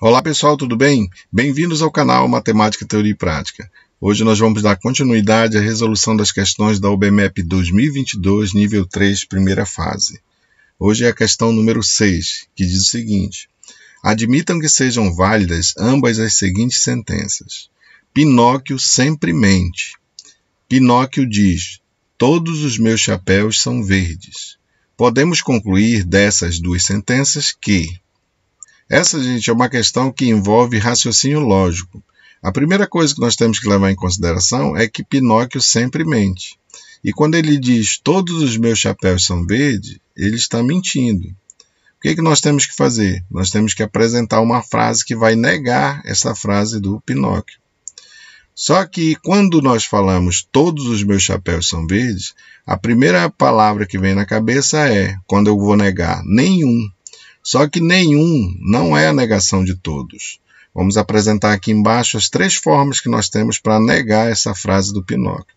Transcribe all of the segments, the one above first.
Olá pessoal, tudo bem? Bem-vindos ao canal Matemática, Teoria e Prática. Hoje nós vamos dar continuidade à resolução das questões da UBMEP 2022, nível 3, primeira fase. Hoje é a questão número 6, que diz o seguinte: Admitam que sejam válidas ambas as seguintes sentenças. Pinóquio sempre mente. Pinóquio diz: Todos os meus chapéus são verdes. Podemos concluir dessas duas sentenças que essa, gente, é uma questão que envolve raciocínio lógico. A primeira coisa que nós temos que levar em consideração é que Pinóquio sempre mente. E quando ele diz todos os meus chapéus são verdes, ele está mentindo. O que, é que nós temos que fazer? Nós temos que apresentar uma frase que vai negar essa frase do Pinóquio. Só que quando nós falamos todos os meus chapéus são verdes, a primeira palavra que vem na cabeça é quando eu vou negar nenhum só que nenhum não é a negação de todos. Vamos apresentar aqui embaixo as três formas que nós temos para negar essa frase do Pinóquio.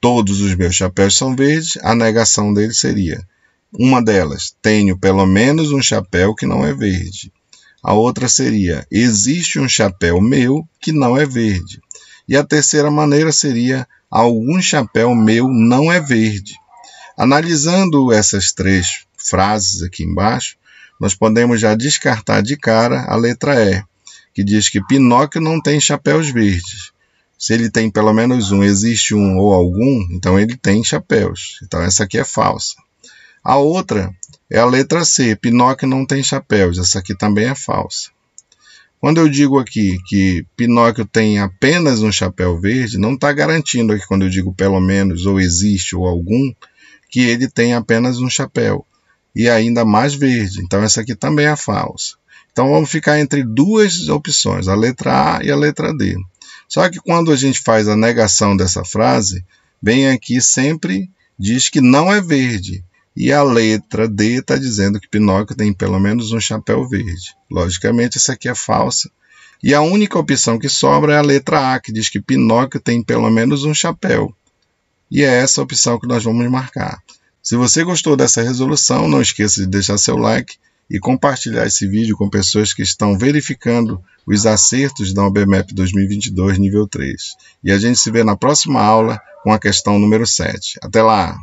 Todos os meus chapéus são verdes, a negação dele seria. Uma delas, tenho pelo menos um chapéu que não é verde. A outra seria, existe um chapéu meu que não é verde. E a terceira maneira seria, algum chapéu meu não é verde. Analisando essas três frases aqui embaixo, nós podemos já descartar de cara a letra E, que diz que Pinóquio não tem chapéus verdes. Se ele tem pelo menos um, existe um ou algum, então ele tem chapéus. Então essa aqui é falsa. A outra é a letra C, Pinóquio não tem chapéus. Essa aqui também é falsa. Quando eu digo aqui que Pinóquio tem apenas um chapéu verde, não está garantindo aqui, quando eu digo pelo menos, ou existe, ou algum, que ele tem apenas um chapéu e ainda mais verde. Então essa aqui também é falsa. Então vamos ficar entre duas opções, a letra A e a letra D. Só que quando a gente faz a negação dessa frase, bem aqui sempre diz que não é verde. E a letra D está dizendo que Pinóquio tem pelo menos um chapéu verde. Logicamente, essa aqui é falsa. E a única opção que sobra é a letra A, que diz que Pinóquio tem pelo menos um chapéu. E é essa opção que nós vamos marcar. Se você gostou dessa resolução, não esqueça de deixar seu like e compartilhar esse vídeo com pessoas que estão verificando os acertos da OBMAP 2022 nível 3. E a gente se vê na próxima aula com a questão número 7. Até lá!